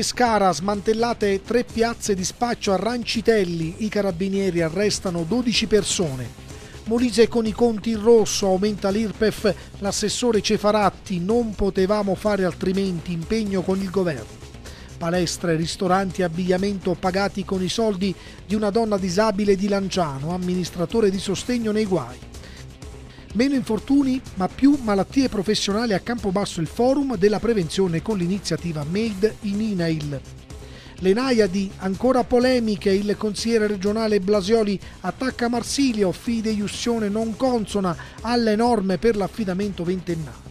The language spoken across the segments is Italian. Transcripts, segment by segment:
Pescara smantellate tre piazze di spaccio a Rancitelli, i carabinieri arrestano 12 persone. Molise con i conti in rosso, aumenta l'IRPEF, l'assessore Cefaratti, non potevamo fare altrimenti, impegno con il governo. Palestre, ristoranti e abbigliamento pagati con i soldi di una donna disabile di Lanciano, amministratore di sostegno nei guai. Meno infortuni, ma più malattie professionali a campo basso il forum della prevenzione con l'iniziativa Made in INAIL. Le Naiadi, ancora polemiche, il consigliere regionale Blasioli attacca Marsilio, fideiussione non consona alle norme per l'affidamento ventennale.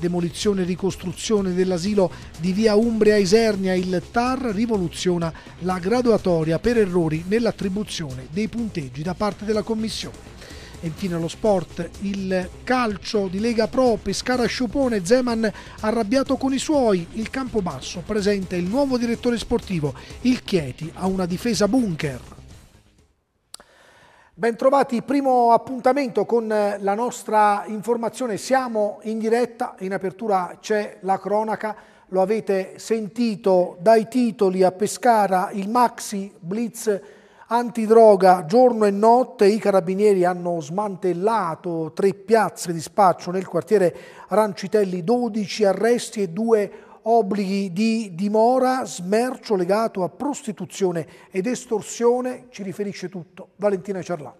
Demolizione e ricostruzione dell'asilo di via Umbria Isernia, il TAR rivoluziona la graduatoria per errori nell'attribuzione dei punteggi da parte della Commissione. E infine lo sport, il calcio di Lega Pro, Pescara Sciupone, Zeman arrabbiato con i suoi, il campo basso presenta il nuovo direttore sportivo, il Chieti a una difesa bunker. Bentrovati, primo appuntamento con la nostra informazione. Siamo in diretta, in apertura c'è la cronaca, lo avete sentito dai titoli a Pescara, il Maxi Blitz antidroga giorno e notte. I carabinieri hanno smantellato tre piazze di spaccio nel quartiere Rancitelli, 12 arresti e due obblighi di dimora, smercio legato a prostituzione ed estorsione. Ci riferisce tutto Valentina Ciarlà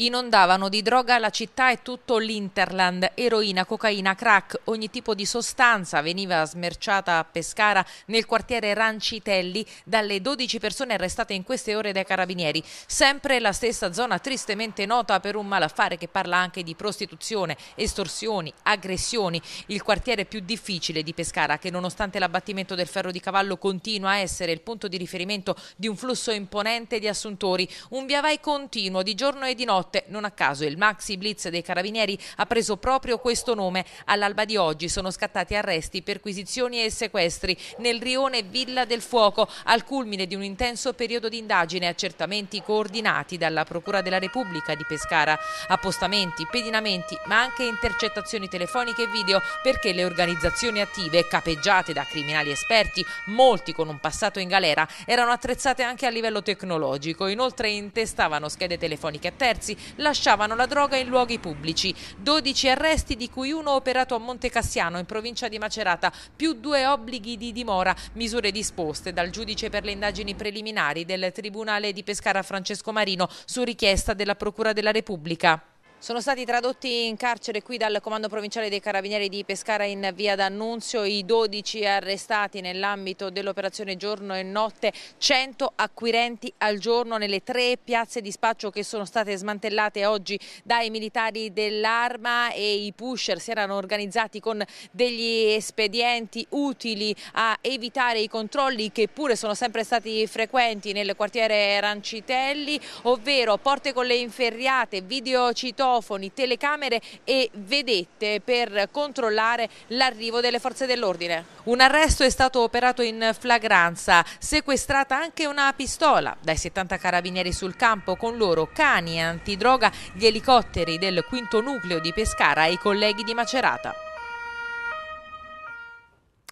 inondavano di droga la città e tutto l'Interland. Eroina, cocaina, crack, ogni tipo di sostanza veniva smerciata a Pescara nel quartiere Rancitelli dalle 12 persone arrestate in queste ore dai carabinieri. Sempre la stessa zona tristemente nota per un malaffare che parla anche di prostituzione, estorsioni, aggressioni. Il quartiere più difficile di Pescara che nonostante l'abbattimento del ferro di cavallo continua a essere il punto di riferimento di un flusso imponente di assuntori. Un viavai continuo di giorno e di notte notte. Non a caso il Maxi Blitz dei Carabinieri ha preso proprio questo nome. All'alba di oggi sono scattati arresti, perquisizioni e sequestri nel rione Villa del Fuoco, al culmine di un intenso periodo di indagine e accertamenti coordinati dalla Procura della Repubblica di Pescara. Appostamenti, pedinamenti, ma anche intercettazioni telefoniche e video perché le organizzazioni attive, capeggiate da criminali esperti, molti con un passato in galera, erano attrezzate anche a livello tecnologico. Inoltre intestavano schede telefoniche a terzi, lasciavano la droga in luoghi pubblici. 12 arresti, di cui uno operato a Monte Cassiano, in provincia di Macerata, più due obblighi di dimora, misure disposte dal giudice per le indagini preliminari del Tribunale di Pescara Francesco Marino su richiesta della Procura della Repubblica. Sono stati tradotti in carcere qui dal Comando Provinciale dei Carabinieri di Pescara in via d'Annunzio i 12 arrestati nell'ambito dell'operazione giorno e notte, 100 acquirenti al giorno nelle tre piazze di spaccio che sono state smantellate oggi dai militari dell'arma e i pusher si erano organizzati con degli espedienti utili a evitare i controlli che pure sono sempre stati frequenti nel quartiere Rancitelli, ovvero porte con le inferriate, videocitori, microfoni, telecamere e vedette per controllare l'arrivo delle forze dell'ordine. Un arresto è stato operato in flagranza, sequestrata anche una pistola dai 70 carabinieri sul campo, con loro cani antidroga, gli elicotteri del quinto nucleo di Pescara e i colleghi di Macerata.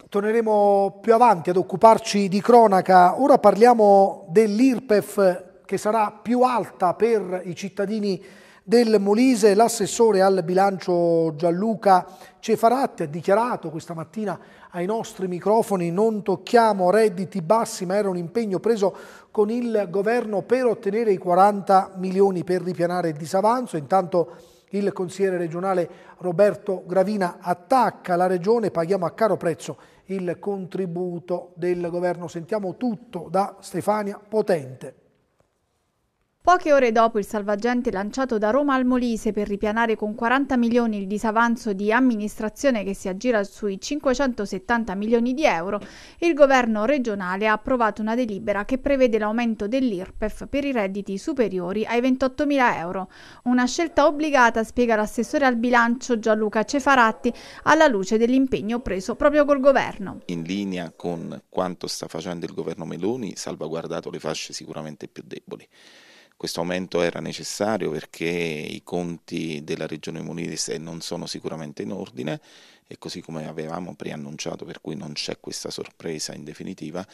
Torneremo più avanti ad occuparci di cronaca. Ora parliamo dell'IRPEF che sarà più alta per i cittadini del Molise, l'assessore al bilancio Gianluca Cefaratti ha dichiarato questa mattina ai nostri microfoni non tocchiamo redditi bassi ma era un impegno preso con il governo per ottenere i 40 milioni per ripianare il disavanzo. Intanto il consigliere regionale Roberto Gravina attacca la regione, paghiamo a caro prezzo il contributo del governo. Sentiamo tutto da Stefania Potente. Poche ore dopo il salvagente lanciato da Roma al Molise per ripianare con 40 milioni il disavanzo di amministrazione che si aggira sui 570 milioni di euro, il governo regionale ha approvato una delibera che prevede l'aumento dell'IRPEF per i redditi superiori ai 28 mila euro. Una scelta obbligata, spiega l'assessore al bilancio Gianluca Cefaratti, alla luce dell'impegno preso proprio col governo. In linea con quanto sta facendo il governo Meloni, salvaguardato le fasce sicuramente più deboli. Questo aumento era necessario perché i conti della regione Molise eh, non sono sicuramente in ordine e così come avevamo preannunciato, per cui non c'è questa sorpresa in definitiva,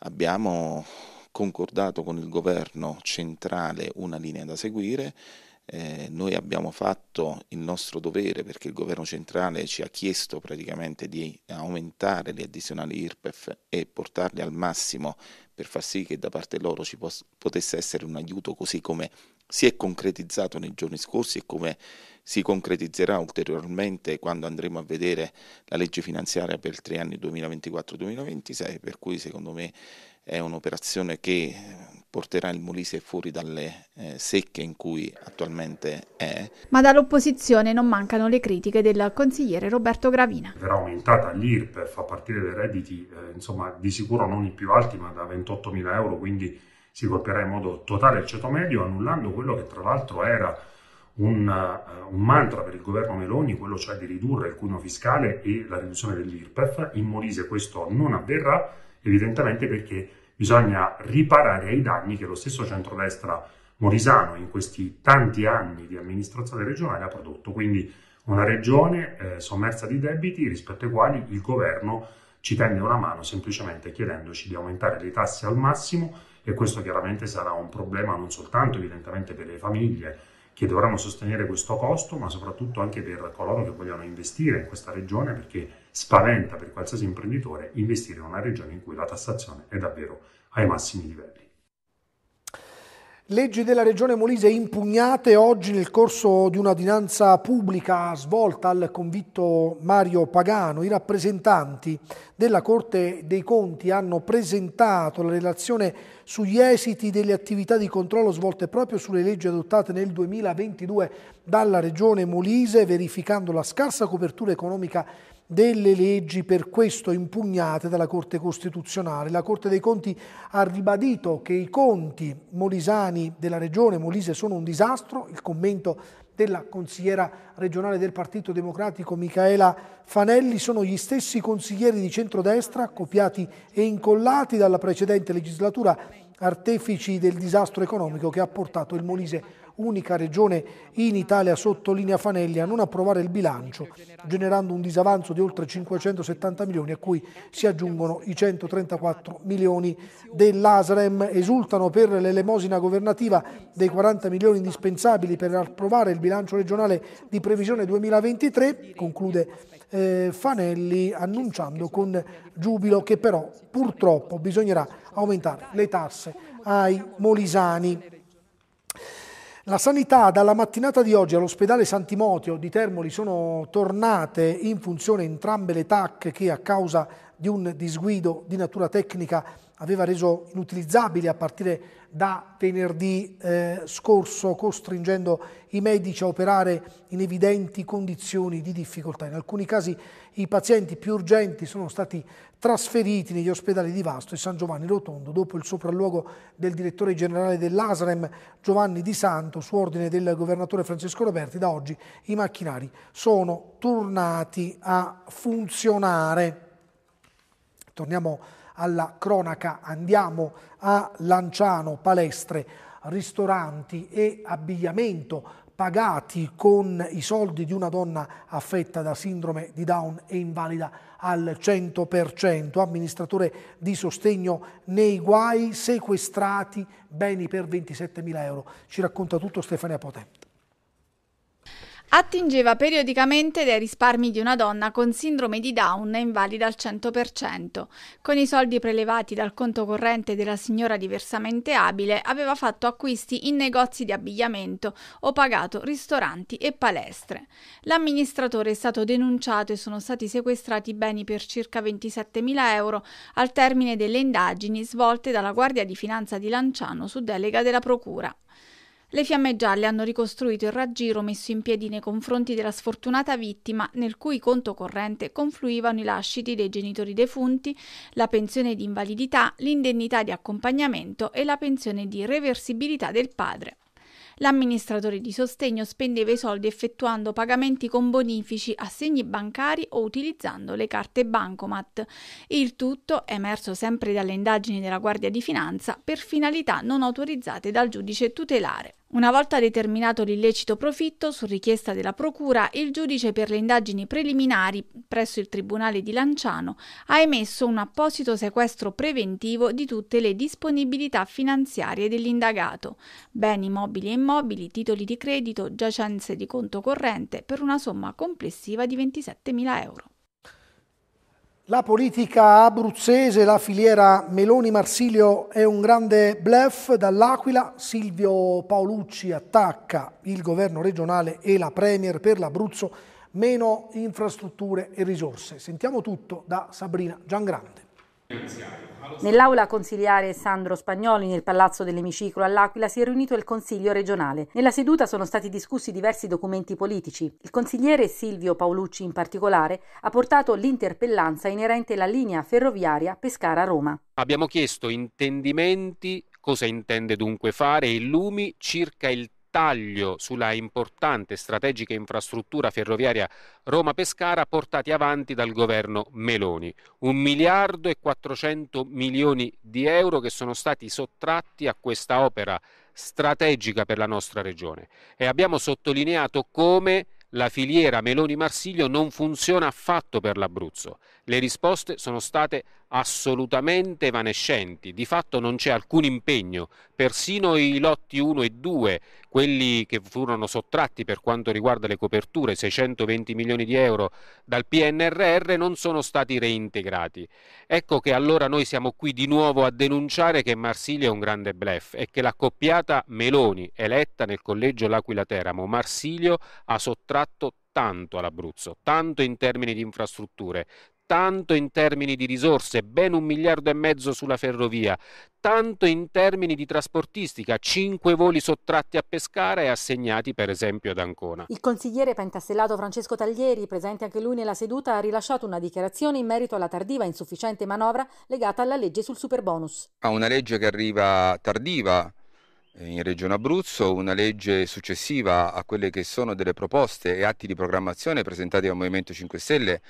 abbiamo concordato con il governo centrale una linea da seguire. Eh, noi abbiamo fatto il nostro dovere perché il governo centrale ci ha chiesto praticamente di aumentare gli addizionali IRPEF e portarli al massimo per far sì che da parte loro ci pos- potesse essere un aiuto così come si è concretizzato nei giorni scorsi e come si concretizzerà ulteriormente quando andremo a vedere la legge finanziaria per tre anni 2024-2026, per cui secondo me è un'operazione che porterà il Molise fuori dalle eh, secche in cui attualmente è. Ma dall'opposizione non mancano le critiche del consigliere Roberto Gravina. Verrà aumentata l'IRPEF a partire dai redditi, eh, insomma, di sicuro non i più alti, ma da 28.000 euro, quindi si colpirà in modo totale il ceto medio, annullando quello che tra l'altro era un, uh, un, mantra per il governo Meloni, quello cioè di ridurre il cuneo fiscale e la riduzione dell'IRPEF. In Molise questo non avverrà, evidentemente perché bisogna riparare ai danni che lo stesso centrodestra morisano in questi tanti anni di amministrazione regionale ha prodotto. Quindi una regione eh, sommersa di debiti rispetto ai quali il governo ci tende una mano semplicemente chiedendoci di aumentare le tasse al massimo e questo chiaramente sarà un problema non soltanto evidentemente per le famiglie che dovranno sostenere questo costo, ma soprattutto anche per coloro che vogliono investire in questa regione perché spaventa per qualsiasi imprenditore investire in una regione in cui la tassazione è davvero ai massimi livelli. Leggi della Regione Molise impugnate oggi nel corso di una dinanza pubblica svolta al convitto Mario Pagano. I rappresentanti della Corte dei Conti hanno presentato la relazione sugli esiti delle attività di controllo svolte proprio sulle leggi adottate nel 2022 dalla Regione Molise, verificando la scarsa copertura economica delle leggi per questo impugnate dalla Corte Costituzionale. La Corte dei Conti ha ribadito che i conti molisani della regione Molise sono un disastro, il commento della consigliera regionale del Partito Democratico Michaela Fanelli sono gli stessi consiglieri di centrodestra copiati e incollati dalla precedente legislatura, artefici del disastro economico che ha portato il Molise, unica regione in Italia sottolinea Fanelli, a non approvare il bilancio, generando un disavanzo di oltre 570 milioni a cui si aggiungono i 134 milioni dell'Asrem. Esultano per l'elemosina governativa dei 40 milioni indispensabili per approvare il bilancio regionale di previsione 2023, conclude eh, Fanelli annunciando con giubilo che però purtroppo bisognerà aumentare le tasse ai molisani. La sanità dalla mattinata di oggi all'ospedale Santimotio di Termoli sono tornate in funzione entrambe le TAC che a causa di un disguido di natura tecnica aveva reso inutilizzabile a partire da venerdì eh, scorso, costringendo i medici a operare in evidenti condizioni di difficoltà. In alcuni casi i pazienti più urgenti sono stati trasferiti negli ospedali di Vasto e San Giovanni Rotondo dopo il sopralluogo del direttore generale dell'Asrem Giovanni Di Santo su ordine del governatore Francesco Roberti. Da oggi i macchinari sono tornati a funzionare. Torniamo alla cronaca, andiamo a Lanciano, palestre, ristoranti e abbigliamento pagati con i soldi di una donna affetta da sindrome di Down e invalida al 100%, amministratore di sostegno nei guai, sequestrati beni per 27 mila euro. Ci racconta tutto Stefania Potè. Attingeva periodicamente dai risparmi di una donna con sindrome di Down invalida al 100%. Con i soldi prelevati dal conto corrente della signora diversamente abile, aveva fatto acquisti in negozi di abbigliamento o pagato ristoranti e palestre. L'amministratore è stato denunciato e sono stati sequestrati beni per circa 27.000 euro al termine delle indagini svolte dalla Guardia di Finanza di Lanciano su delega della Procura. Le fiamme gialle hanno ricostruito il raggiro messo in piedi nei confronti della sfortunata vittima nel cui conto corrente confluivano i lasciti dei genitori defunti, la pensione di invalidità, l'indennità di accompagnamento e la pensione di reversibilità del padre. L'amministratore di sostegno spendeva i soldi effettuando pagamenti con bonifici, assegni bancari o utilizzando le carte bancomat. Il tutto, emerso sempre dalle indagini della Guardia di Finanza, per finalità non autorizzate dal giudice tutelare. Una volta determinato l'illecito profitto, su richiesta della Procura, il giudice per le indagini preliminari presso il Tribunale di Lanciano ha emesso un apposito sequestro preventivo di tutte le disponibilità finanziarie dell'indagato, beni mobili e immobili, titoli di credito, giacenze di conto corrente per una somma complessiva di 27.000 euro. La politica abruzzese, la filiera Meloni-Marsilio è un grande bluff Dall'Aquila Silvio Paolucci attacca il governo regionale e la Premier per l'Abruzzo, meno infrastrutture e risorse. Sentiamo tutto da Sabrina Giangrande. Nell'aula consigliare Sandro Spagnoli nel Palazzo dell'Emiciclo all'Aquila si è riunito il Consiglio regionale. Nella seduta sono stati discussi diversi documenti politici. Il consigliere Silvio Paolucci in particolare ha portato l'interpellanza inerente alla linea ferroviaria Pescara-Roma. Abbiamo chiesto intendimenti, cosa intende dunque fare, Lumi circa il taglio sulla importante strategica infrastruttura ferroviaria Roma-Pescara portati avanti dal governo Meloni. Un miliardo e 400 milioni di euro che sono stati sottratti a questa opera strategica per la nostra regione e abbiamo sottolineato come la filiera Meloni Marsiglio non funziona affatto per l'Abruzzo le risposte sono state assolutamente evanescenti, di fatto non c'è alcun impegno, persino i lotti 1 e 2, quelli che furono sottratti per quanto riguarda le coperture, 620 milioni di euro dal PNRR, non sono stati reintegrati. Ecco che allora noi siamo qui di nuovo a denunciare che Marsiglia è un grande blef e che l'accoppiata Meloni, eletta nel collegio L'Aquila Teramo, Marsiglio ha sottratto tanto all'Abruzzo, tanto in termini di infrastrutture, tanto in termini di risorse, ben un miliardo e mezzo sulla ferrovia, tanto in termini di trasportistica, cinque voli sottratti a Pescara e assegnati per esempio ad Ancona. Il consigliere pentastellato Francesco Taglieri, presente anche lui nella seduta, ha rilasciato una dichiarazione in merito alla tardiva e insufficiente manovra legata alla legge sul superbonus. Ha una legge che arriva tardiva eh, in Regione Abruzzo, una legge successiva a quelle che sono delle proposte e atti di programmazione presentati dal Movimento 5 Stelle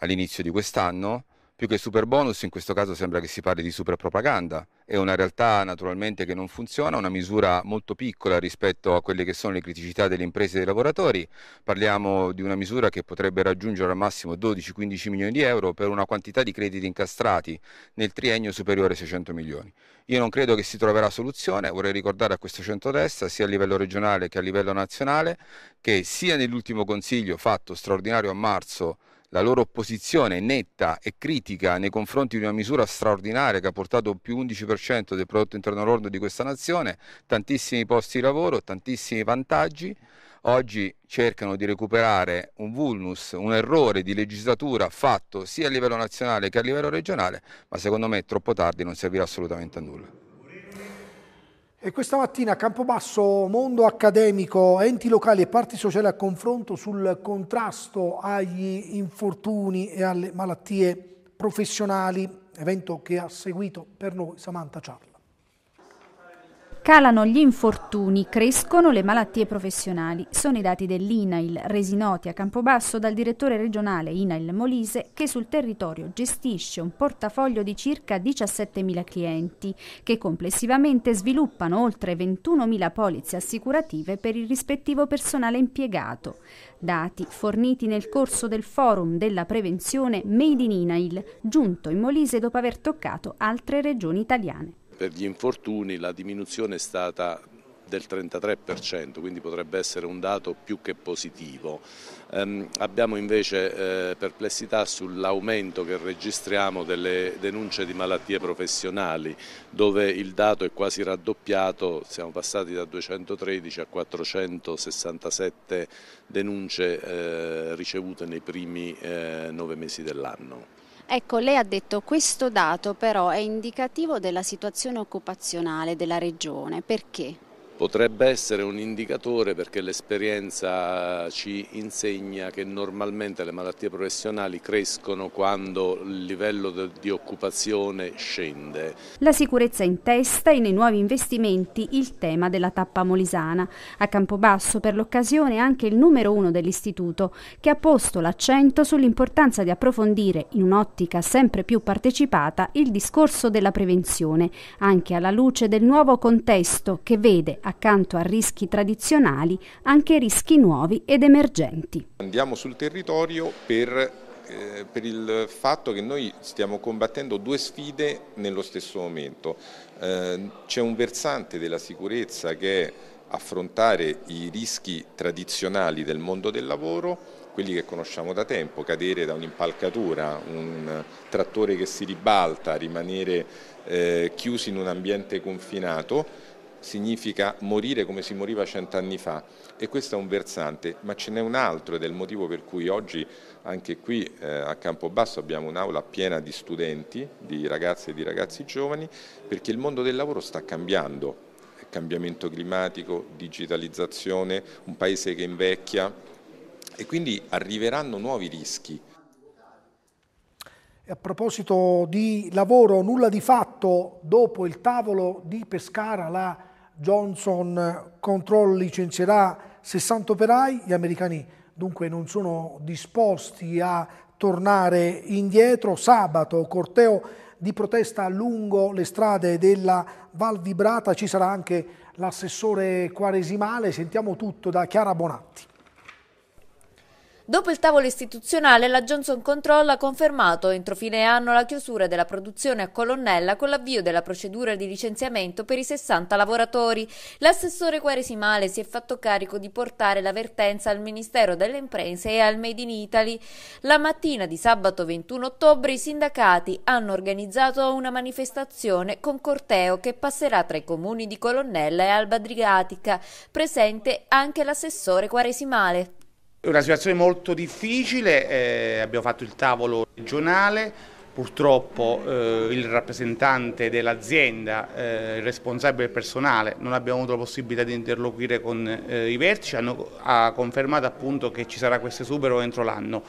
all'inizio di quest'anno, più che super bonus in questo caso sembra che si parli di super propaganda, è una realtà naturalmente che non funziona, una misura molto piccola rispetto a quelle che sono le criticità delle imprese e dei lavoratori, parliamo di una misura che potrebbe raggiungere al massimo 12-15 milioni di euro per una quantità di crediti incastrati nel triennio superiore ai 600 milioni. Io non credo che si troverà soluzione, vorrei ricordare a questo centrodestra sia a livello regionale che a livello nazionale che sia nell'ultimo consiglio fatto straordinario a marzo la loro opposizione netta e critica nei confronti di una misura straordinaria che ha portato più 11% del prodotto interno lordo di questa nazione, tantissimi posti di lavoro, tantissimi vantaggi, oggi cercano di recuperare un vulnus, un errore di legislatura fatto sia a livello nazionale che a livello regionale, ma secondo me è troppo tardi, non servirà assolutamente a nulla. E questa mattina a Campobasso mondo accademico, enti locali e parti sociali a confronto sul contrasto agli infortuni e alle malattie professionali, evento che ha seguito per noi Samantha Charlie. Calano gli infortuni, crescono le malattie professionali. Sono i dati dell'INAIL resi noti a Campobasso dal direttore regionale INAIL Molise che sul territorio gestisce un portafoglio di circa 17.000 clienti che complessivamente sviluppano oltre 21.000 polizze assicurative per il rispettivo personale impiegato. Dati forniti nel corso del forum della prevenzione Made in INAIL, giunto in Molise dopo aver toccato altre regioni italiane per gli infortuni la diminuzione è stata del 33%, quindi potrebbe essere un dato più che positivo. Ehm, abbiamo invece eh, perplessità sull'aumento che registriamo delle denunce di malattie professionali, dove il dato è quasi raddoppiato, siamo passati da 213 a 467 denunce eh, ricevute nei primi eh, nove mesi dell'anno. Ecco, lei ha detto che questo dato però è indicativo della situazione occupazionale della regione, perché? potrebbe essere un indicatore perché l'esperienza ci insegna che normalmente le malattie professionali crescono quando il livello di occupazione scende. La sicurezza in testa e nei nuovi investimenti il tema della tappa molisana. A Campobasso per l'occasione anche il numero uno dell'istituto che ha posto l'accento sull'importanza di approfondire in un'ottica sempre più partecipata il discorso della prevenzione, anche alla luce del nuovo contesto che vede a accanto a rischi tradizionali, anche rischi nuovi ed emergenti. Andiamo sul territorio per eh, per il fatto che noi stiamo combattendo due sfide nello stesso momento. Eh, c'è un versante della sicurezza che è affrontare i rischi tradizionali del mondo del lavoro, quelli che conosciamo da tempo, cadere da un'impalcatura, un trattore che si ribalta, rimanere eh, chiusi in un ambiente confinato significa morire come si moriva cent'anni fa e questo è un versante, ma ce n'è un altro ed è il motivo per cui oggi anche qui eh, a Campobasso abbiamo un'aula piena di studenti, di ragazze e di ragazzi giovani, perché il mondo del lavoro sta cambiando, cambiamento climatico, digitalizzazione, un paese che invecchia e quindi arriveranno nuovi rischi. A proposito di lavoro, nulla di fatto, dopo il tavolo di Pescara, la Johnson Control licenzierà 60 operai, gli americani dunque non sono disposti a tornare indietro. Sabato corteo di protesta lungo le strade della Val Vibrata, ci sarà anche l'assessore quaresimale, sentiamo tutto da Chiara Bonatti. Dopo il tavolo istituzionale, la Johnson Control ha confermato entro fine anno la chiusura della produzione a Colonnella con l'avvio della procedura di licenziamento per i 60 lavoratori. L'assessore Quaresimale si è fatto carico di portare l'avvertenza al Ministero delle Imprese e al Made in Italy. La mattina di sabato 21 ottobre i sindacati hanno organizzato una manifestazione con corteo che passerà tra i comuni di Colonnella e Alba Drigatica, presente anche l'assessore Quaresimale. È una situazione molto difficile, eh, abbiamo fatto il tavolo regionale, purtroppo eh, il rappresentante dell'azienda, eh, il responsabile personale, non abbiamo avuto la possibilità di interloquire con eh, i vertici, hanno, ha confermato appunto che ci sarà questo esubero entro l'anno,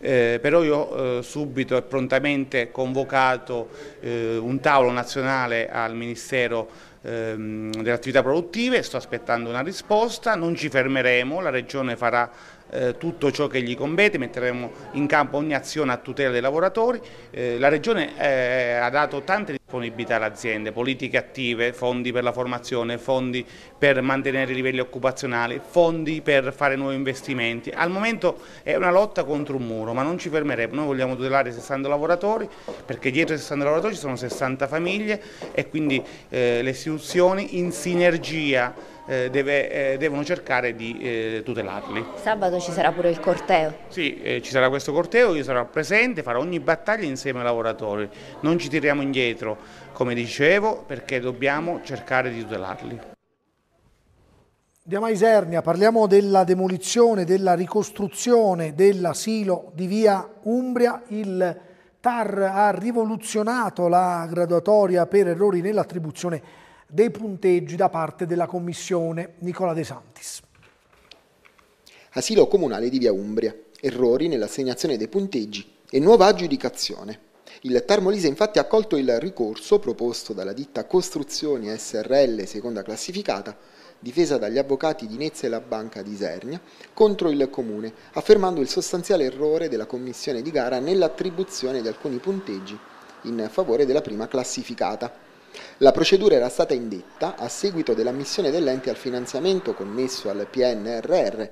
eh, però io eh, subito e prontamente convocato eh, un tavolo nazionale al Ministero ehm, delle attività produttive, sto aspettando una risposta, non ci fermeremo, la Regione farà eh, tutto ciò che gli compete, metteremo in campo ogni azione a tutela dei lavoratori. Eh, la Regione eh, ha dato tante disponibilità alle aziende, politiche attive, fondi per la formazione, fondi per mantenere i livelli occupazionali, fondi per fare nuovi investimenti. Al momento è una lotta contro un muro, ma non ci fermeremo. Noi vogliamo tutelare 60 lavoratori perché dietro i 60 lavoratori ci sono 60 famiglie e quindi eh, le istituzioni in sinergia eh, deve, eh, devono cercare di eh, tutelarli. Sabato ci sarà pure il corteo? Sì, ci sarà questo corteo, io sarò presente, farò ogni battaglia insieme ai lavoratori, non ci tiriamo indietro, come dicevo, perché dobbiamo cercare di tutelarli. Andiamo a Isernia, parliamo della demolizione, della ricostruzione dell'asilo di via Umbria. Il TAR ha rivoluzionato la graduatoria per errori nell'attribuzione dei punteggi da parte della Commissione Nicola De Santis. Asilo comunale di Via Umbria, errori nell'assegnazione dei punteggi e nuova aggiudicazione. Il Termolise infatti ha accolto il ricorso proposto dalla ditta Costruzioni SRL seconda classificata, difesa dagli avvocati di Nezza e la Banca di Isernia, contro il Comune, affermando il sostanziale errore della commissione di gara nell'attribuzione di alcuni punteggi in favore della prima classificata. La procedura era stata indetta a seguito dell'ammissione dell'ente al finanziamento connesso al PNRR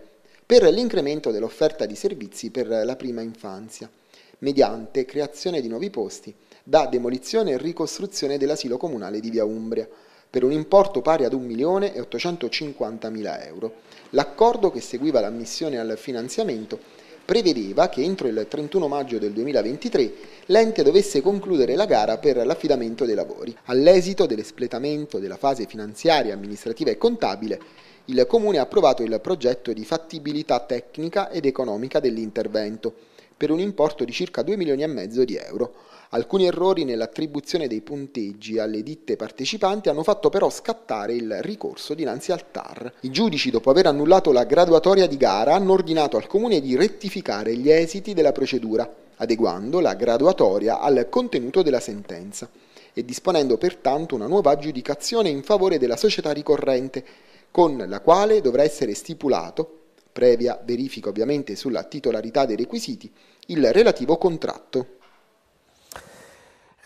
per l'incremento dell'offerta di servizi per la prima infanzia, mediante creazione di nuovi posti da demolizione e ricostruzione dell'asilo comunale di Via Umbria, per un importo pari ad 1.850.000 euro. L'accordo che seguiva l'ammissione al finanziamento prevedeva che entro il 31 maggio del 2023 l'ente dovesse concludere la gara per l'affidamento dei lavori. All'esito dell'espletamento della fase finanziaria, amministrativa e contabile, il Comune ha approvato il progetto di fattibilità tecnica ed economica dell'intervento per un importo di circa 2 milioni e mezzo di euro. Alcuni errori nell'attribuzione dei punteggi alle ditte partecipanti hanno fatto però scattare il ricorso dinanzi al TAR. I giudici, dopo aver annullato la graduatoria di gara, hanno ordinato al Comune di rettificare gli esiti della procedura, adeguando la graduatoria al contenuto della sentenza e disponendo pertanto una nuova aggiudicazione in favore della società ricorrente, con la quale dovrà essere stipulato previa verifica ovviamente sulla titolarità dei requisiti, il relativo contratto.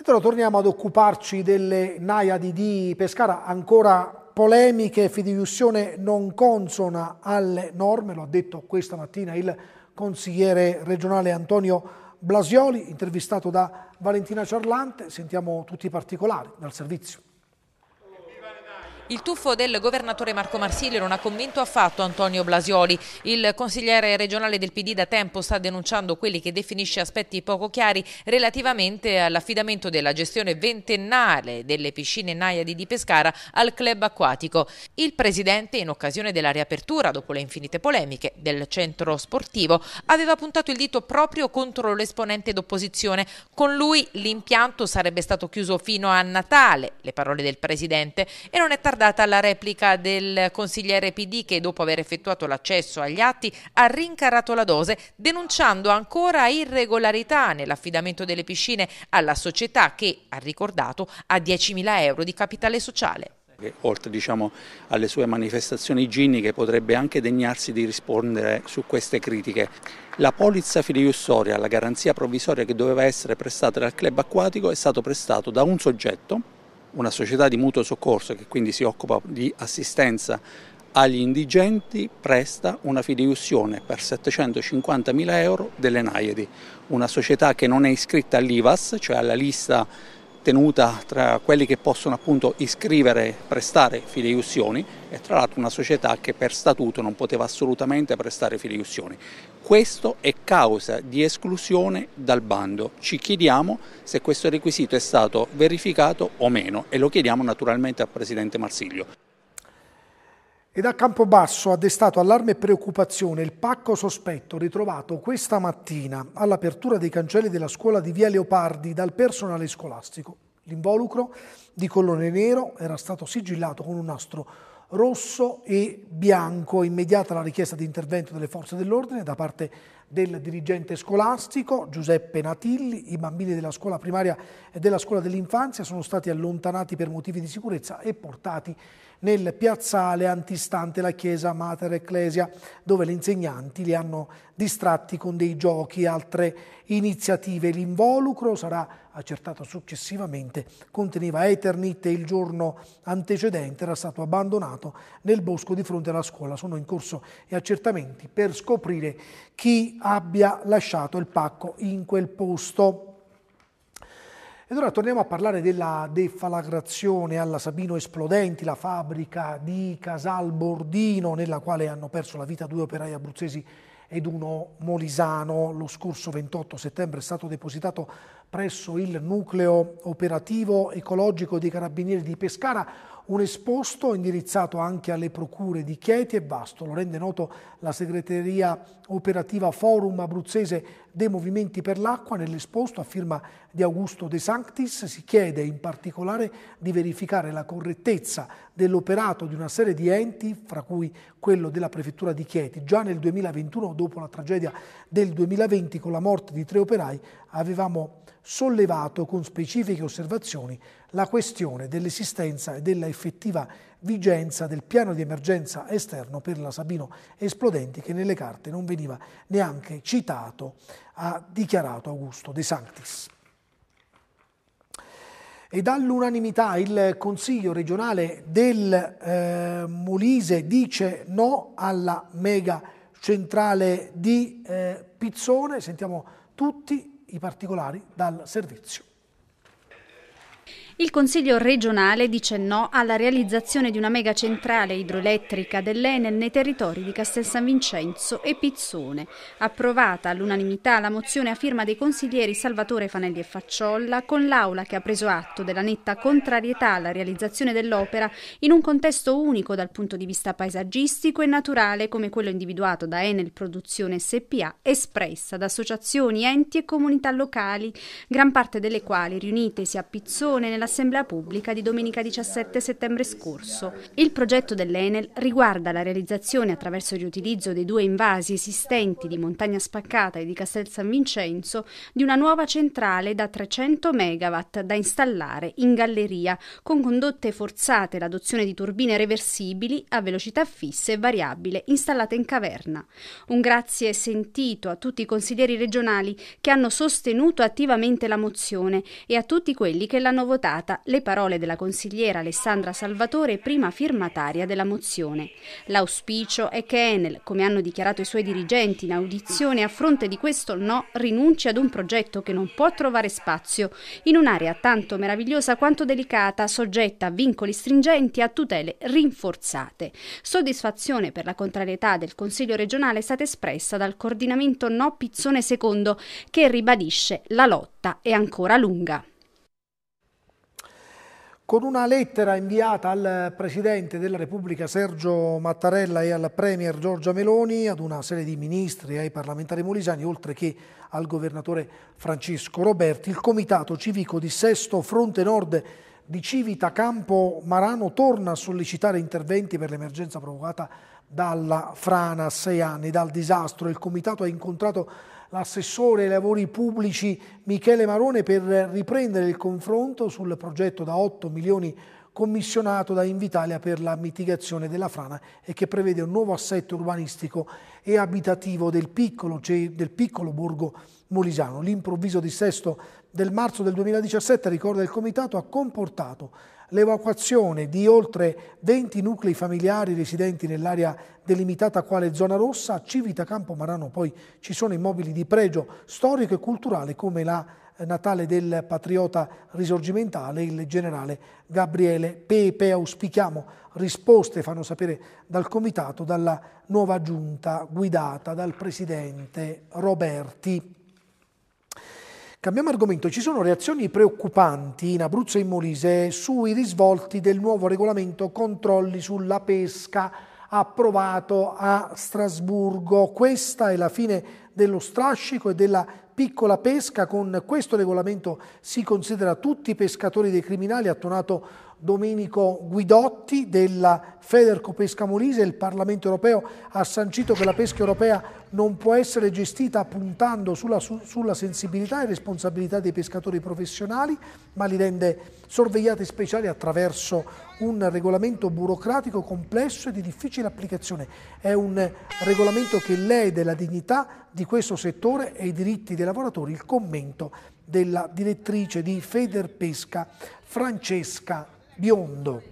Allora torniamo ad occuparci delle Naiadi di Pescara, ancora polemiche, fiduzione non consona alle norme, lo ha detto questa mattina il consigliere regionale Antonio Blasioli, intervistato da Valentina Ciarlante, sentiamo tutti i particolari dal servizio. Il tuffo del governatore Marco Marsilio non ha convinto affatto Antonio Blasioli. Il consigliere regionale del PD da tempo sta denunciando quelli che definisce aspetti poco chiari relativamente all'affidamento della gestione ventennale delle piscine Naiadi di Pescara al club acquatico. Il presidente, in occasione della riapertura, dopo le infinite polemiche del centro sportivo, aveva puntato il dito proprio contro l'esponente d'opposizione. Con lui l'impianto sarebbe stato chiuso fino a Natale, le parole del presidente, e non è tardi guardata la replica del consigliere PD che dopo aver effettuato l'accesso agli atti ha rincarato la dose denunciando ancora irregolarità nell'affidamento delle piscine alla società che, ha ricordato, a 10.000 euro di capitale sociale Che, oltre diciamo, alle sue manifestazioni igieniche potrebbe anche degnarsi di rispondere su queste critiche. La polizza fideiussoria, la garanzia provvisoria che doveva essere prestata dal club acquatico è stato prestato da un soggetto una società di mutuo soccorso che quindi si occupa di assistenza agli indigenti presta una fideiussione per 750.000 euro delle Naiedi, una società che non è iscritta all'IVAS, cioè alla lista tenuta tra quelli che possono appunto iscrivere, prestare fideiussioni e tra l'altro una società che per statuto non poteva assolutamente prestare fideiussioni. Questo è causa di esclusione dal bando. Ci chiediamo se questo requisito è stato verificato o meno e lo chiediamo naturalmente al Presidente Marsiglio. E da Campobasso ha destato allarme e preoccupazione il pacco sospetto ritrovato questa mattina all'apertura dei cancelli della scuola di Via Leopardi dal personale scolastico. L'involucro di colore nero era stato sigillato con un nastro rosso e bianco, immediata la richiesta di intervento delle forze dell'ordine da parte del dirigente scolastico Giuseppe Natilli. I bambini della scuola primaria e della scuola dell'infanzia sono stati allontanati per motivi di sicurezza e portati nel piazzale antistante la chiesa Mater Ecclesia, dove le insegnanti li hanno distratti con dei giochi e altre iniziative. L'involucro sarà accertato successivamente, conteneva Eternit e il giorno antecedente era stato abbandonato nel bosco di fronte alla scuola. Sono in corso gli accertamenti per scoprire chi abbia lasciato il pacco in quel posto ora torniamo a parlare della defalagrazione alla Sabino Esplodenti, la fabbrica di Casal Bordino, nella quale hanno perso la vita due operai abruzzesi ed uno molisano. Lo scorso 28 settembre è stato depositato presso il nucleo operativo ecologico dei carabinieri di Pescara un esposto indirizzato anche alle procure di Chieti e Basto, lo rende noto la segreteria operativa Forum Abruzzese dei Movimenti per l'Acqua, nell'esposto a firma di Augusto De Sanctis si chiede in particolare di verificare la correttezza dell'operato di una serie di enti, fra cui quello della Prefettura di Chieti. Già nel 2021, dopo la tragedia del 2020 con la morte di tre operai, avevamo sollevato con specifiche osservazioni la questione dell'esistenza e della effettiva vigenza del piano di emergenza esterno per la Sabino Esplodenti che nelle carte non veniva neanche citato, ha dichiarato Augusto De Sanctis e dall'unanimità il Consiglio regionale del eh, Molise dice no alla mega centrale di eh, Pizzone. Sentiamo tutti i particolari dal servizio. Il Consiglio regionale dice no alla realizzazione di una mega centrale idroelettrica dell'Enel nei territori di Castel San Vincenzo e Pizzone. Approvata all'unanimità la mozione a firma dei consiglieri Salvatore Fanelli e Facciolla con l'Aula che ha preso atto della netta contrarietà alla realizzazione dell'opera in un contesto unico dal punto di vista paesaggistico e naturale come quello individuato da Enel Produzione SPA espressa da associazioni, enti e comunità locali, gran parte delle quali riunitesi a Pizzone nella nell'assemblea pubblica di domenica 17 settembre scorso. Il progetto dell'Enel riguarda la realizzazione attraverso il riutilizzo dei due invasi esistenti di Montagna Spaccata e di Castel San Vincenzo di una nuova centrale da 300 MW da installare in galleria con condotte forzate l'adozione di turbine reversibili a velocità fissa e variabile installate in caverna. Un grazie sentito a tutti i consiglieri regionali che hanno sostenuto attivamente la mozione e a tutti quelli che l'hanno votata pubblicata le parole della consigliera Alessandra Salvatore, prima firmataria della mozione. L'auspicio è che Enel, come hanno dichiarato i suoi dirigenti in audizione, a fronte di questo no, rinunci ad un progetto che non può trovare spazio in un'area tanto meravigliosa quanto delicata, soggetta a vincoli stringenti e a tutele rinforzate. Soddisfazione per la contrarietà del Consiglio regionale è stata espressa dal coordinamento No Pizzone II, che ribadisce la lotta è ancora lunga. Con una lettera inviata al Presidente della Repubblica Sergio Mattarella e al Premier Giorgia Meloni, ad una serie di ministri e ai parlamentari molisani, oltre che al Governatore Francesco Roberti, il Comitato Civico di Sesto Fronte Nord di Civita Campo Marano torna a sollecitare interventi per l'emergenza provocata dalla frana a sei anni dal disastro. Il Comitato ha incontrato l'assessore ai lavori pubblici Michele Marone per riprendere il confronto sul progetto da 8 milioni commissionato da Invitalia per la mitigazione della frana e che prevede un nuovo assetto urbanistico e abitativo del piccolo, cioè del piccolo borgo molisano. L'improvviso dissesto del marzo del 2017, ricorda il Comitato, ha comportato l'evacuazione di oltre 20 nuclei familiari residenti nell'area delimitata quale zona rossa, a Civita Campo Marano poi ci sono immobili di pregio storico e culturale come la Natale del Patriota Risorgimentale, il generale Gabriele Pepe. Auspichiamo risposte, fanno sapere dal Comitato, dalla nuova giunta guidata dal Presidente Roberti. Cambiamo argomento, ci sono reazioni preoccupanti in Abruzzo e in Molise sui risvolti del nuovo regolamento controlli sulla pesca approvato a Strasburgo. Questa è la fine dello strascico e della piccola pesca. Con questo regolamento si considera tutti i pescatori dei criminali, ha tonato Domenico Guidotti della Federco Pesca Molise, il Parlamento europeo ha sancito che la pesca europea non può essere gestita puntando sulla, su, sulla sensibilità e responsabilità dei pescatori professionali, ma li rende sorvegliati speciali attraverso un regolamento burocratico complesso e di difficile applicazione. È un regolamento che lede la dignità di questo settore e i diritti dei lavoratori, il commento della direttrice di Federpesca Francesca biondo.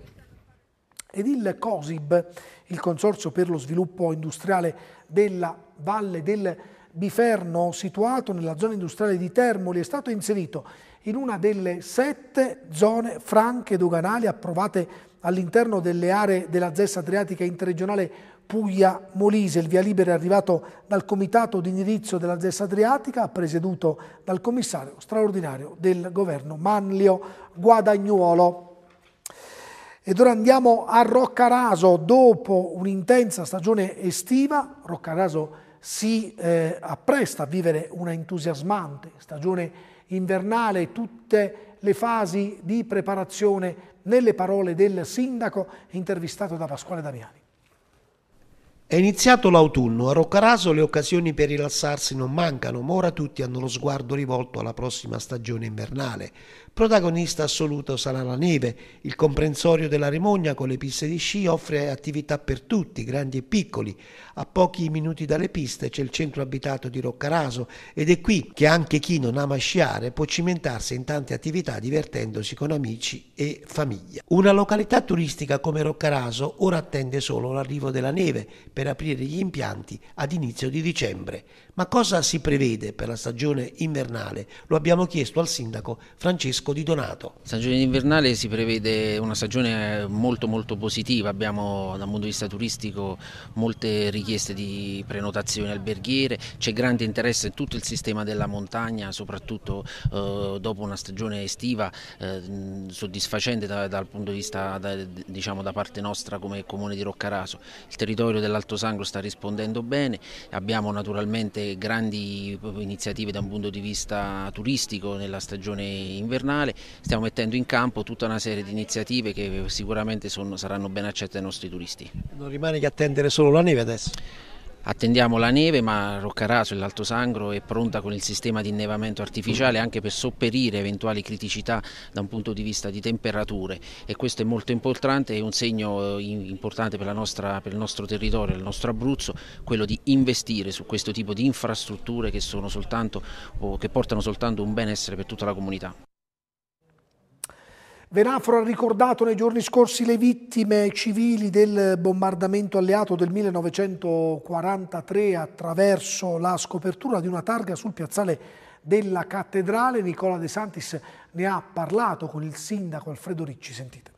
Ed il COSIB, il Consorzio per lo sviluppo industriale della Valle del Biferno, situato nella zona industriale di Termoli, è stato inserito in una delle sette zone franche doganali approvate all'interno delle aree della ZES Adriatica interregionale Puglia-Molise. Il via libera è arrivato dal comitato di indirizzo della ZES Adriatica, presieduto dal commissario straordinario del governo Manlio Guadagnuolo. Ed ora andiamo a Roccaraso dopo un'intensa stagione estiva. Roccaraso si eh, appresta a vivere una entusiasmante stagione invernale, tutte le fasi di preparazione nelle parole del sindaco intervistato da Pasquale Damiani. È iniziato l'autunno, a Roccaraso le occasioni per rilassarsi non mancano, ma ora tutti hanno lo sguardo rivolto alla prossima stagione invernale. Protagonista assoluto sarà la neve. Il comprensorio della Remogna con le piste di sci offre attività per tutti, grandi e piccoli. A pochi minuti dalle piste c'è il centro abitato di Roccaraso ed è qui che anche chi non ama sciare può cimentarsi in tante attività divertendosi con amici e famiglia. Una località turistica come Roccaraso ora attende solo l'arrivo della neve per aprire gli impianti ad inizio di dicembre. Ma cosa si prevede per la stagione invernale? Lo abbiamo chiesto al sindaco Francesco Di Donato. Stagione invernale si prevede una stagione molto molto positiva, abbiamo dal punto di vista turistico molte richieste di prenotazioni alberghiere, c'è grande interesse in tutto il sistema della montagna, soprattutto eh, dopo una stagione estiva eh, soddisfacente da, dal punto di vista da, diciamo, da parte nostra come comune di Roccaraso. Il territorio dell'Alto Sangro sta rispondendo bene, abbiamo naturalmente state grandi iniziative da un punto di vista turistico nella stagione invernale, stiamo mettendo in campo tutta una serie di iniziative che sicuramente sono, saranno ben accette ai nostri turisti. Non rimane che attendere solo la neve adesso? Attendiamo la neve ma Roccaraso e l'Alto Sangro è pronta con il sistema di innevamento artificiale mm. anche per sopperire eventuali criticità da un punto di vista di temperature e questo è molto importante, è un segno eh, importante per, nostra, per il nostro territorio, il nostro Abruzzo, quello di investire su questo tipo di infrastrutture che, soltanto, che portano soltanto un benessere per tutta la comunità. Venafro ha ricordato nei giorni scorsi le vittime civili del bombardamento alleato del 1943 attraverso la scopertura di una targa sul piazzale della cattedrale. Nicola De Santis ne ha parlato con il sindaco Alfredo Ricci, sentite.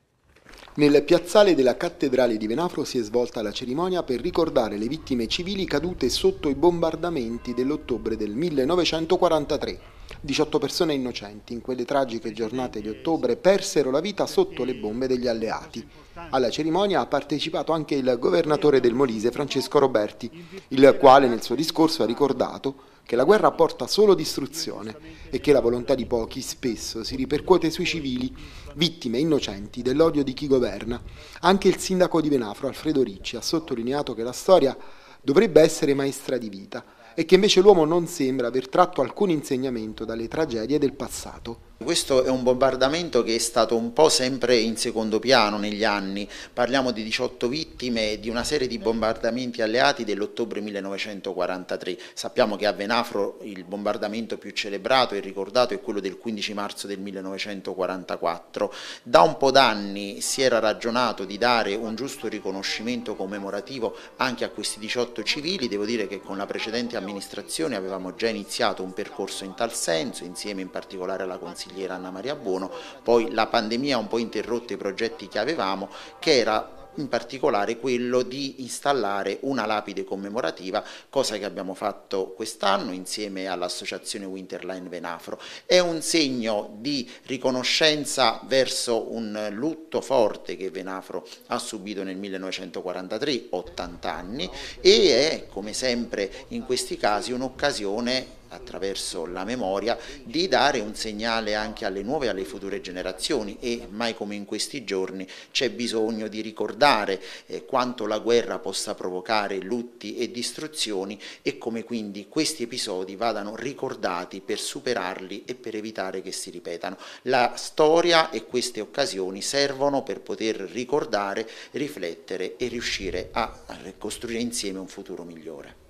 Nel piazzale della cattedrale di Venafro si è svolta la cerimonia per ricordare le vittime civili cadute sotto i bombardamenti dell'ottobre del 1943. 18 persone innocenti in quelle tragiche giornate di ottobre persero la vita sotto le bombe degli alleati. Alla cerimonia ha partecipato anche il governatore del Molise Francesco Roberti, il quale nel suo discorso ha ricordato che la guerra porta solo distruzione e che la volontà di pochi spesso si ripercuote sui civili, vittime innocenti dell'odio di chi governa. Anche il sindaco di Venafro, Alfredo Ricci, ha sottolineato che la storia dovrebbe essere maestra di vita e che invece l'uomo non sembra aver tratto alcun insegnamento dalle tragedie del passato. Questo è un bombardamento che è stato un po' sempre in secondo piano negli anni, parliamo di 18 vittime di una serie di bombardamenti alleati dell'ottobre 1943. Sappiamo che a Venafro il bombardamento più celebrato e ricordato è quello del 15 marzo del 1944. Da un po' d'anni si era ragionato di dare un giusto riconoscimento commemorativo anche a questi 18 civili, devo dire che con la precedente amministrazione avevamo già iniziato un percorso in tal senso, insieme in particolare alla Consiglio consigliera Anna Maria Buono, poi la pandemia ha un po' interrotto i progetti che avevamo, che era in particolare quello di installare una lapide commemorativa, cosa che abbiamo fatto quest'anno insieme all'associazione Winterline Venafro. È un segno di riconoscenza verso un lutto forte che Venafro ha subito nel 1943, 80 anni, e è come sempre in questi casi un'occasione attraverso la memoria, di dare un segnale anche alle nuove e alle future generazioni e mai come in questi giorni c'è bisogno di ricordare eh, quanto la guerra possa provocare lutti e distruzioni e come quindi questi episodi vadano ricordati per superarli e per evitare che si ripetano. La storia e queste occasioni servono per poter ricordare, riflettere e riuscire a costruire insieme un futuro migliore.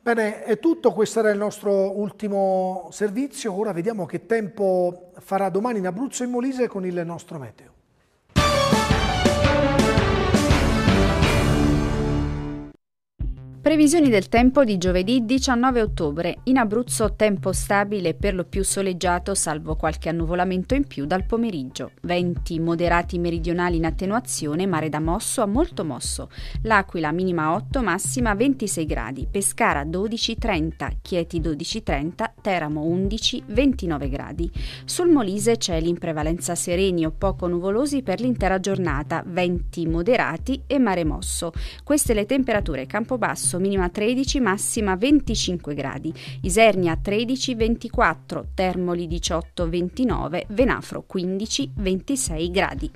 Bene, è tutto, questo era il nostro ultimo servizio, ora vediamo che tempo farà domani in Abruzzo e in Molise con il nostro meteo. Previsioni del tempo di giovedì 19 ottobre. In Abruzzo tempo stabile per lo più soleggiato salvo qualche annuvolamento in più dal pomeriggio. Venti moderati meridionali in attenuazione, mare da mosso a molto mosso. L'Aquila minima 8, massima 26 gradi. Pescara 12-30, Chieti 12-30, Teramo 11, 29 gradi. Sul Molise cieli in prevalenza sereni o poco nuvolosi per l'intera giornata, venti moderati e mare mosso. Queste le temperature Campobasso Rosso, minima 13, massima 25 gradi, Isernia 13, 24, Termoli 18, 29, Venafro 15, 26 gradi.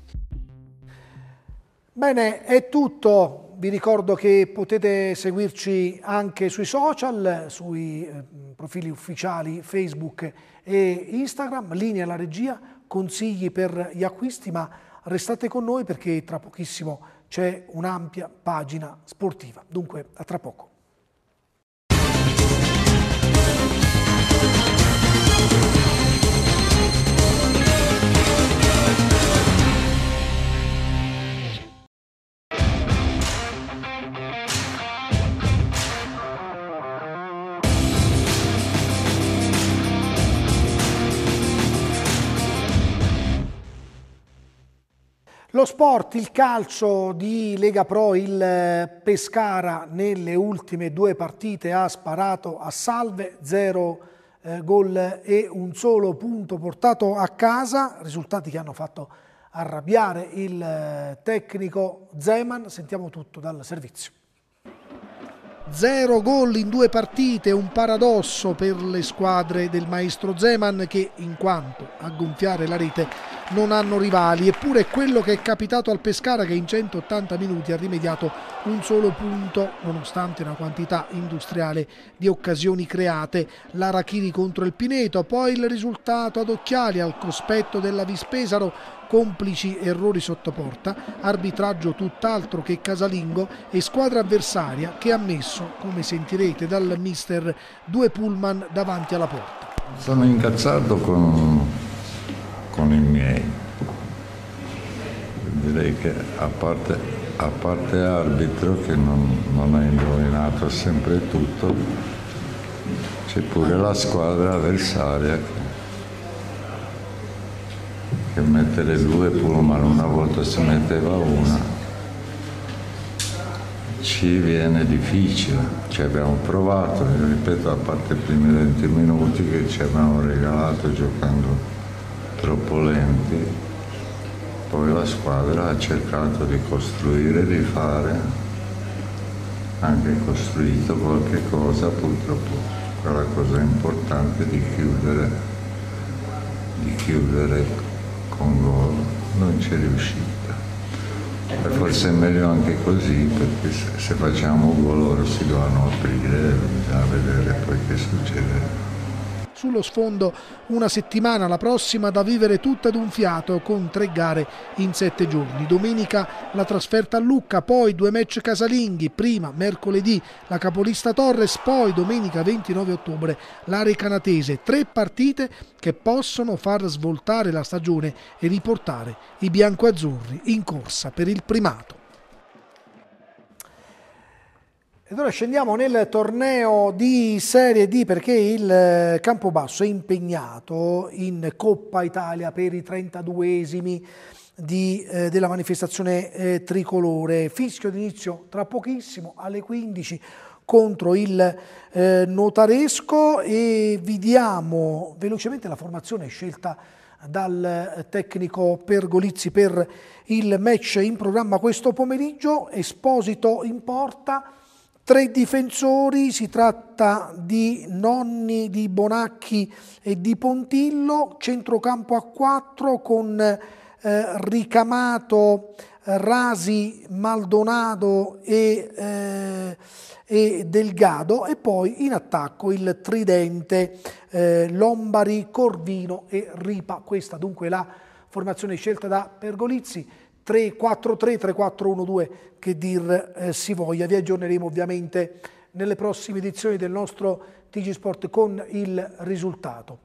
Bene, è tutto. Vi ricordo che potete seguirci anche sui social, sui eh, profili ufficiali Facebook e Instagram, linea alla regia, consigli per gli acquisti, ma restate con noi perché tra pochissimo c'è un'ampia pagina sportiva. Dunque, a tra poco. Lo sport, il calcio di Lega Pro, il eh, Pescara nelle ultime due partite ha sparato a salve, zero eh, gol e un solo punto portato a casa, risultati che hanno fatto arrabbiare il eh, tecnico Zeman, sentiamo tutto dal servizio. Zero gol in due partite, un paradosso per le squadre del maestro Zeman che in quanto a gonfiare la rete non hanno rivali, eppure quello che è capitato al Pescara che in 180 minuti ha rimediato un solo punto nonostante una quantità industriale di occasioni create, l'Arachiri contro il Pineto, poi il risultato ad occhiali al cospetto della Vispesaro complici errori sotto porta, arbitraggio tutt'altro che casalingo e squadra avversaria che ha messo, come sentirete dal mister, due pullman davanti alla porta. Sono incazzato con con i miei. Direi che a parte, a parte arbitro che non, non ha indovinato sempre tutto, c'è pure la squadra avversaria che, che mette le due pullman, una volta si metteva una ci viene difficile, ci abbiamo provato, ripeto, a parte i primi 20 minuti che ci abbiamo regalato giocando troppo lenti, poi la squadra ha cercato di costruire, di fare, anche costruito qualche cosa, purtroppo quella cosa importante di chiudere, di chiudere con gol, non ci è riuscita. E forse è meglio anche così, perché se facciamo gol loro si dovranno aprire, bisogna vedere poi che succede sullo sfondo una settimana, la prossima da vivere tutta d'un fiato con tre gare in sette giorni. Domenica la trasferta a Lucca, poi due match casalinghi, prima mercoledì la capolista Torres, poi domenica 29 ottobre l'area canatese. Tre partite che possono far svoltare la stagione e riportare i biancoazzurri in corsa per il primato. Ed ora scendiamo nel torneo di Serie D perché il eh, Campobasso è impegnato in Coppa Italia per i 32esimi di, eh, della manifestazione eh, tricolore. Fischio d'inizio tra pochissimo alle 15 contro il eh, Notaresco e vi diamo velocemente la formazione scelta dal eh, tecnico Pergolizzi per il match in programma questo pomeriggio, Esposito in porta, Tre difensori, si tratta di Nonni, di Bonacchi e di Pontillo, centrocampo a quattro con eh, ricamato eh, Rasi, Maldonado e, eh, e, Delgado e poi in attacco il tridente eh, Lombari, Corvino e Ripa. Questa dunque la formazione scelta da Pergolizzi. 343 3412 che dir eh, si voglia. Vi aggiorneremo ovviamente nelle prossime edizioni del nostro TG Sport con il risultato.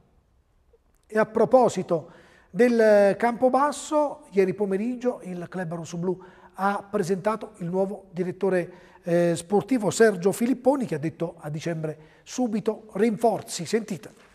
E a proposito del Campobasso, ieri pomeriggio il club rossoblu ha presentato il nuovo direttore eh, sportivo Sergio Filipponi che ha detto a dicembre subito rinforzi. Sentite.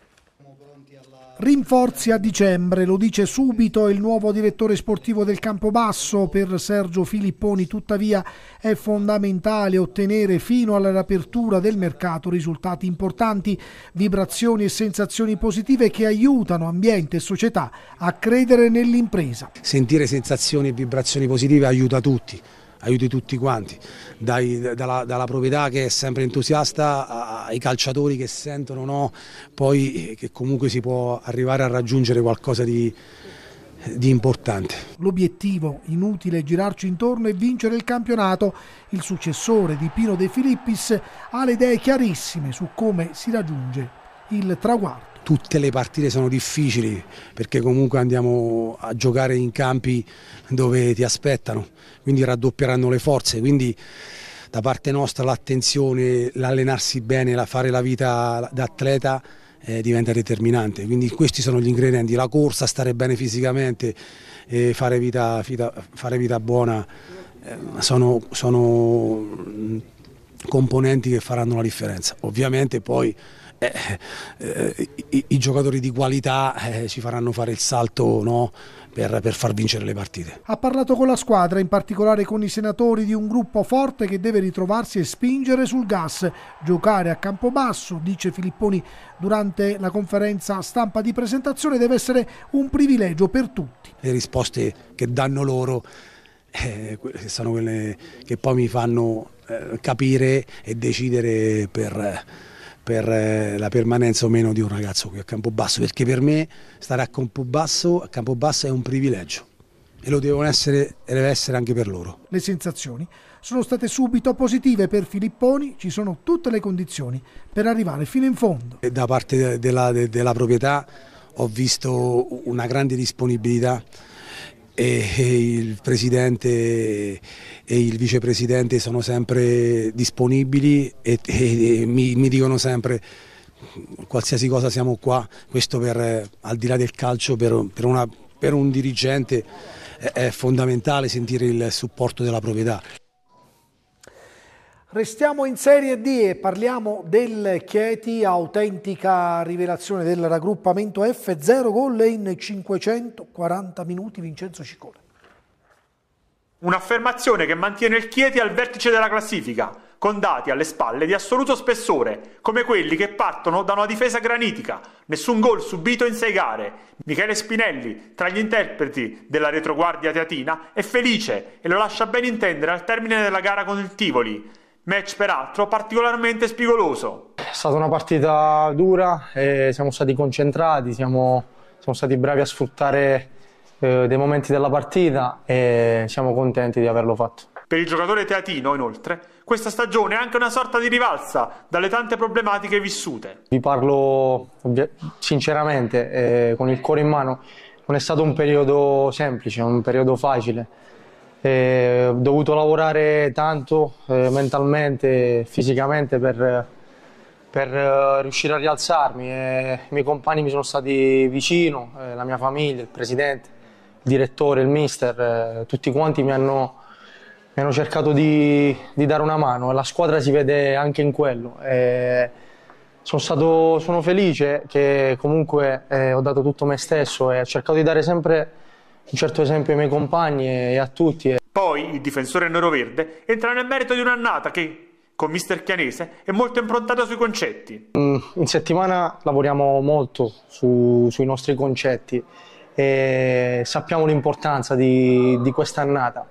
Rinforzi a dicembre, lo dice subito il nuovo direttore sportivo del Campobasso per Sergio Filipponi, tuttavia è fondamentale ottenere fino alla riapertura del mercato risultati importanti, vibrazioni e sensazioni positive che aiutano ambiente e società a credere nell'impresa. Sentire sensazioni e vibrazioni positive aiuta tutti, aiuti tutti quanti, dai, dalla, dalla, proprietà che è sempre entusiasta ai calciatori che sentono no, poi eh, che comunque si può arrivare a raggiungere qualcosa di, di importante. L'obiettivo, inutile girarci intorno, e vincere il campionato. Il successore di Pino De Filippis ha le idee chiarissime su come si raggiunge il traguardo. Tutte le partite sono difficili perché comunque andiamo a giocare in campi dove ti aspettano quindi raddoppieranno le forze, quindi da parte nostra l'attenzione, l'allenarsi bene, la fare la vita da atleta eh, diventa determinante, quindi questi sono gli ingredienti, la corsa, stare bene fisicamente, eh, fare, vita, vita, fare, vita, buona, eh, sono, sono mm, componenti che faranno la differenza. Ovviamente poi eh, eh, i, i, giocatori di qualità eh, ci faranno fare il salto no? per, per, far vincere le partite. Ha parlato con la squadra, in particolare con i senatori, di un gruppo forte che deve ritrovarsi e spingere sul gas, giocare a campo basso, dice Filipponi durante la conferenza stampa di presentazione, deve essere un privilegio per tutti. Le risposte che danno loro eh, sono quelle che poi mi fanno eh, capire e decidere per... Eh, per eh, la permanenza o meno di un ragazzo qui a Campobasso, perché per me stare a Campobasso, a Campobasso è un privilegio e lo devono essere, e deve essere anche per loro. Le sensazioni sono state subito positive per Filipponi, ci sono tutte le condizioni per arrivare fino in fondo. E da parte della, della proprietà ho visto una grande disponibilità e, il presidente e il vicepresidente sono sempre disponibili e, e, e mi, mi dicono sempre qualsiasi cosa siamo qua, questo per, al di là del calcio per, per, una, per un dirigente è, è fondamentale sentire il supporto della proprietà. Restiamo in Serie D e parliamo del Chieti, autentica rivelazione del raggruppamento F, 0 gol in 540 minuti Vincenzo Ciccone. Un'affermazione che mantiene il Chieti al vertice della classifica, con dati alle spalle di assoluto spessore, come quelli che partono da una difesa granitica, nessun gol subito in sei gare. Michele Spinelli, tra gli interpreti della retroguardia teatina, è felice e lo lascia ben intendere al termine della gara con il Tivoli. Match peraltro particolarmente spigoloso. È stata una partita dura, eh, siamo stati concentrati, siamo, siamo, stati bravi a sfruttare eh, dei momenti della partita e siamo contenti di averlo fatto. Per il giocatore teatino, inoltre, questa stagione è anche una sorta di rivalsa dalle tante problematiche vissute. Vi parlo sinceramente, eh, con il cuore in mano, non è stato un periodo semplice, un periodo facile e eh, ho dovuto lavorare tanto eh, mentalmente, fisicamente per, per uh, riuscire a rialzarmi. E eh, I miei compagni mi sono stati vicino, eh, la mia famiglia, il presidente, il direttore, il mister, eh, tutti quanti mi hanno, mi hanno cercato di, di, dare una mano e la squadra si vede anche in quello. E sono, stato, sono felice che comunque ho dato tutto me stesso e ho cercato di dare sempre un certo esempio ai miei compagni e a tutti. Eh. Poi il difensore neroverde entra nel merito di un'annata che, con mister Chianese, è molto improntata sui concetti. Mm, in settimana lavoriamo molto su, sui nostri concetti e sappiamo l'importanza di, di questa annata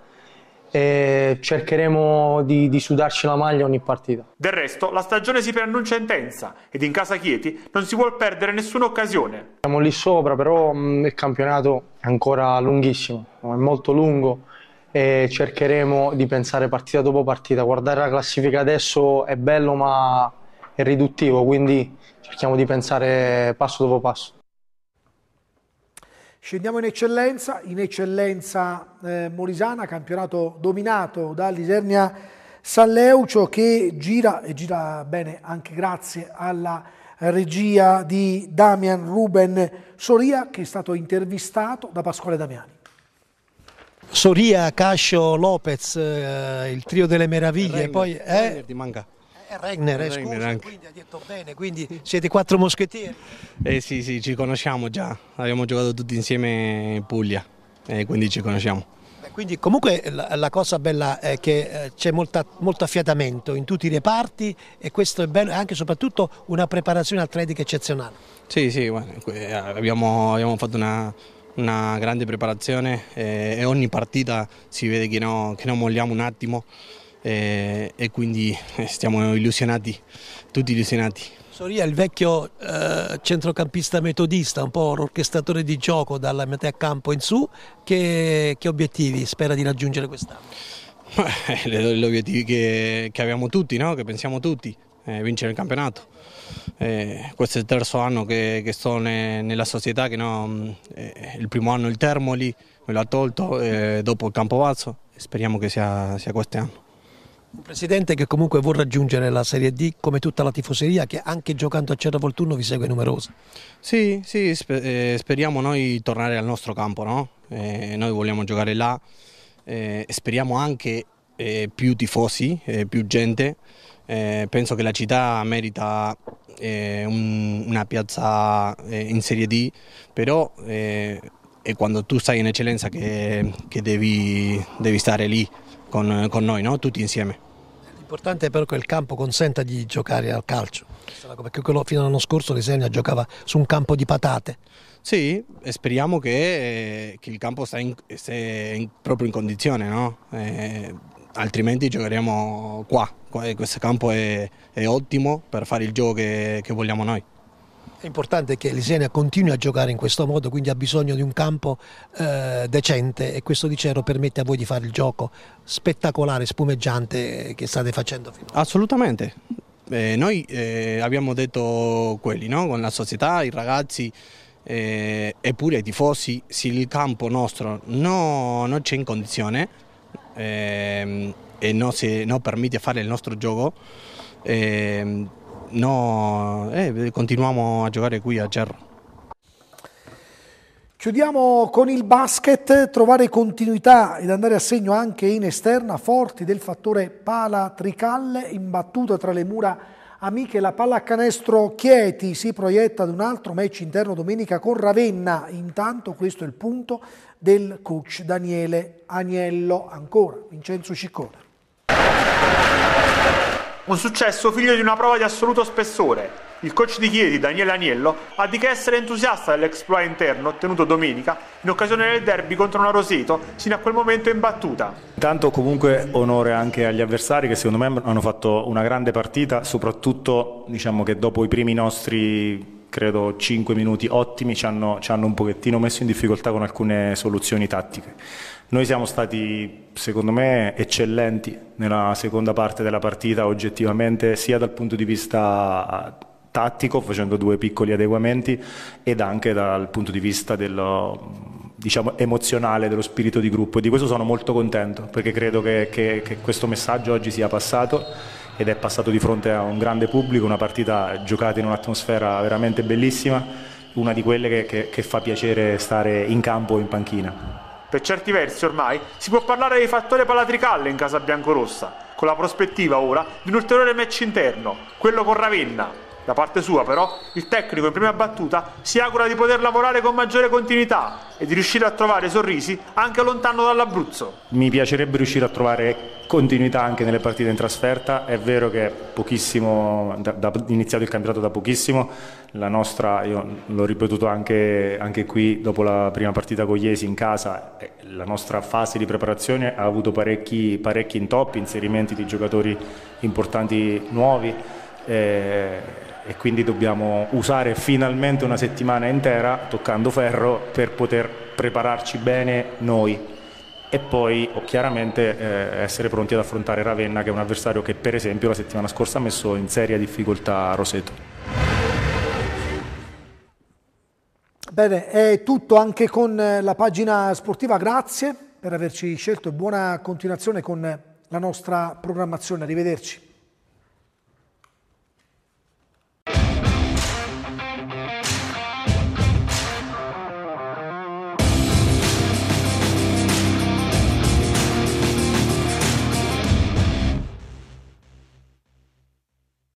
e cercheremo di, di, sudarci la maglia ogni partita. Del resto la stagione si preannuncia intensa ed in casa Chieti non si vuole perdere nessuna occasione. Siamo lì sopra però mh, mm, il campionato è ancora lunghissimo, è molto lungo e cercheremo di pensare partita dopo partita. Guardare la classifica adesso è bello ma è riduttivo, quindi cerchiamo di pensare passo dopo passo. Scendiamo in eccellenza, in eccellenza eh, morisana, campionato dominato dall'Isernia Lisernia Salleucio che gira e gira bene anche grazie alla regia di Damian Ruben Soria che è stato intervistato da Pasquale Damiani. Soria, Cascio, Lopez, eh, il trio delle meraviglie, Reiner, poi... Eh, eh, Regner, eh, Regner scusa, anche. quindi ha detto bene, quindi siete quattro moschettieri. Eh sì, sì, ci conosciamo già, abbiamo giocato tutti insieme in Puglia, eh, quindi ci conosciamo. quindi comunque la, la, cosa bella è che eh, c'è molto affiatamento in tutti i reparti e questo è bello, e anche soprattutto una preparazione atletica eccezionale. Sì, sì, bueno, eh, abbiamo, abbiamo fatto una, una grande preparazione e, e ogni partita si vede che, no, che non molliamo un attimo e, eh, e quindi eh, stiamo illusionati, tutti illusionati. Soria, è il vecchio eh, centrocampista metodista, un po' un orchestratore di gioco dalla metà campo in su, che, che obiettivi spera di raggiungere quest'anno? Eh, gli obiettivi che, che, abbiamo tutti, no? che pensiamo tutti, eh, vincere il campionato. Eh, questo è il terzo anno che, che sto ne, nella società, no, mm, il primo anno il Termoli me l'ha tolto, dopo il Campovazzo, speriamo che sia, sia quest'anno. Un presidente che comunque vuole raggiungere la Serie D come tutta la tifoseria che anche giocando a Cerra Volturno vi segue numerosa. Sì, sì sper eh, speriamo noi tornare al nostro campo, no? eh, noi vogliamo giocare là, eh, speriamo anche eh, più tifosi, eh, più gente, eh, penso che la città merita un, una piazza in Serie D, però è quando tu stai in eccellenza che, che devi, devi stare lì con, con noi, no? tutti insieme. L'importante è però che il campo consenta di giocare al calcio, perché quello fino all'anno scorso l'Esenia giocava su un campo di patate. Sì, e speriamo che, eh, che il campo sia, proprio in condizione, no? eh, altrimenti giocheremo qua, eh, questo campo è, è, ottimo per fare il gioco che, che vogliamo noi. È importante che l'Isenia continui a giocare in questo modo, quindi ha bisogno di un campo eh, decente e questo di Cerro permette a voi di fare il gioco spettacolare, spumeggiante eh, che state facendo finora. Assolutamente. Eh, noi eh, abbiamo detto quelli, no? con la società, i ragazzi eh, eppure i tifosi, se il campo nostro no, non c'è in condizione ehm, e non, si, non permette fare il nostro gioco, ehm, no, eh, continuiamo a giocare qui a Cerro. Chiudiamo con il basket, trovare continuità ed andare a segno anche in esterna, forti del fattore pala tricalle, imbattuta tra le mura amiche. La palla a canestro Chieti si proietta ad un altro match interno domenica con Ravenna. Intanto questo è il punto del coach Daniele Agnello, ancora Vincenzo Ciccone. Un successo figlio di una prova di assoluto spessore. Il coach di Chieti, Daniele Aniello, ha di che essere entusiasta dell'exploit interno ottenuto domenica in occasione del derby contro una Roseto, sino a quel momento imbattuta. Intanto comunque onore anche agli avversari che secondo me hanno fatto una grande partita, soprattutto diciamo che dopo i primi nostri credo 5 minuti ottimi ci hanno, ci hanno un pochettino messo in difficoltà con alcune soluzioni tattiche. Noi siamo stati, secondo me, eccellenti nella seconda parte della partita, oggettivamente, sia dal punto di vista tattico, facendo due piccoli adeguamenti, ed anche dal punto di vista dello, diciamo, emozionale, dello spirito di gruppo. E di questo sono molto contento, perché credo che, che, che questo messaggio oggi sia passato ed è passato di fronte a un grande pubblico, una partita giocata in un'atmosfera veramente bellissima, una di quelle che, che fa piacere stare in campo o in panchina. Per certi versi ormai si può parlare di fattore palatricale in casa biancorossa, con la prospettiva ora di un ulteriore match interno, quello con Ravenna, da parte sua però il tecnico in prima battuta si augura di poter lavorare con maggiore continuità e di riuscire a trovare sorrisi anche lontano dall'Abruzzo. Mi piacerebbe riuscire a trovare continuità anche nelle partite in trasferta, è vero che pochissimo, da, da, iniziato il campionato da pochissimo, la nostra, io l'ho ripetuto anche, anche qui dopo la prima partita con Iesi in casa, eh, la nostra fase di preparazione ha avuto parecchi, parecchi intoppi, inserimenti di giocatori importanti nuovi. Eh, e quindi dobbiamo usare finalmente una settimana intera toccando ferro per poter prepararci bene noi e poi oh, chiaramente eh, essere pronti ad affrontare Ravenna che è un avversario che per esempio la settimana scorsa ha messo in seria difficoltà Roseto. Bene, è tutto anche con eh, la pagina sportiva, grazie per averci scelto e buona continuazione con la nostra programmazione, arrivederci. Bye.